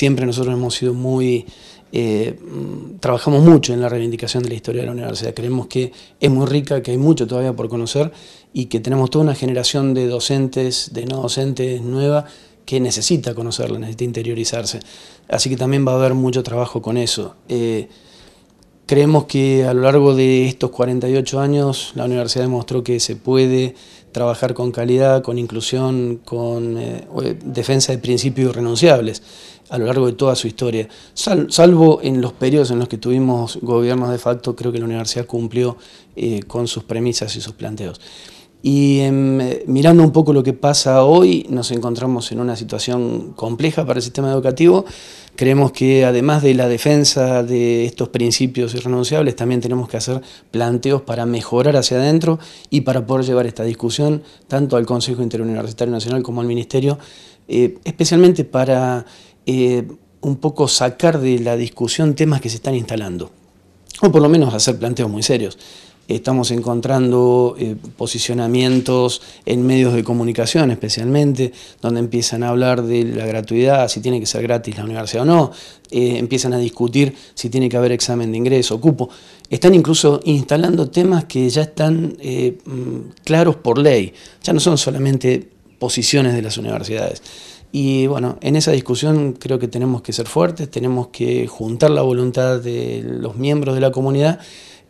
siempre nosotros hemos sido muy... Eh, trabajamos mucho en la reivindicación de la historia de la universidad. Creemos que es muy rica, que hay mucho todavía por conocer y que tenemos toda una generación de docentes, de no docentes nueva que necesita conocerla, necesita interiorizarse. Así que también va a haber mucho trabajo con eso. Eh, Creemos que a lo largo de estos 48 años la universidad demostró que se puede trabajar con calidad, con inclusión, con eh, eh, defensa de principios irrenunciables a lo largo de toda su historia. salvo en los periodos en los que tuvimos gobiernos de facto, creo que la universidad cumplió eh, con sus premisas y sus planteos. Y em, mirando un poco lo que pasa hoy, nos encontramos en una situación compleja para el sistema educativo, Creemos que además de la defensa de estos principios irrenunciables, también tenemos que hacer planteos para mejorar hacia adentro y para poder llevar esta discusión tanto al Consejo Interuniversitario Nacional como al Ministerio, eh, especialmente para eh, un poco sacar de la discusión temas que se están instalando, o por lo menos hacer planteos muy serios estamos encontrando eh, posicionamientos en medios de comunicación especialmente, donde empiezan a hablar de la gratuidad, si tiene que ser gratis la universidad o no, eh, empiezan a discutir si tiene que haber examen de ingreso, cupo. Están incluso instalando temas que ya están eh, mm, claros por ley, ya no son solamente posiciones de las universidades. Y bueno, en esa discusión creo que tenemos que ser fuertes, tenemos que juntar la voluntad de los miembros de la comunidad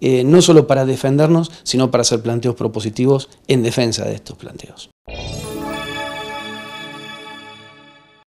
eh, no solo para defendernos, sino para hacer planteos propositivos en defensa de estos planteos.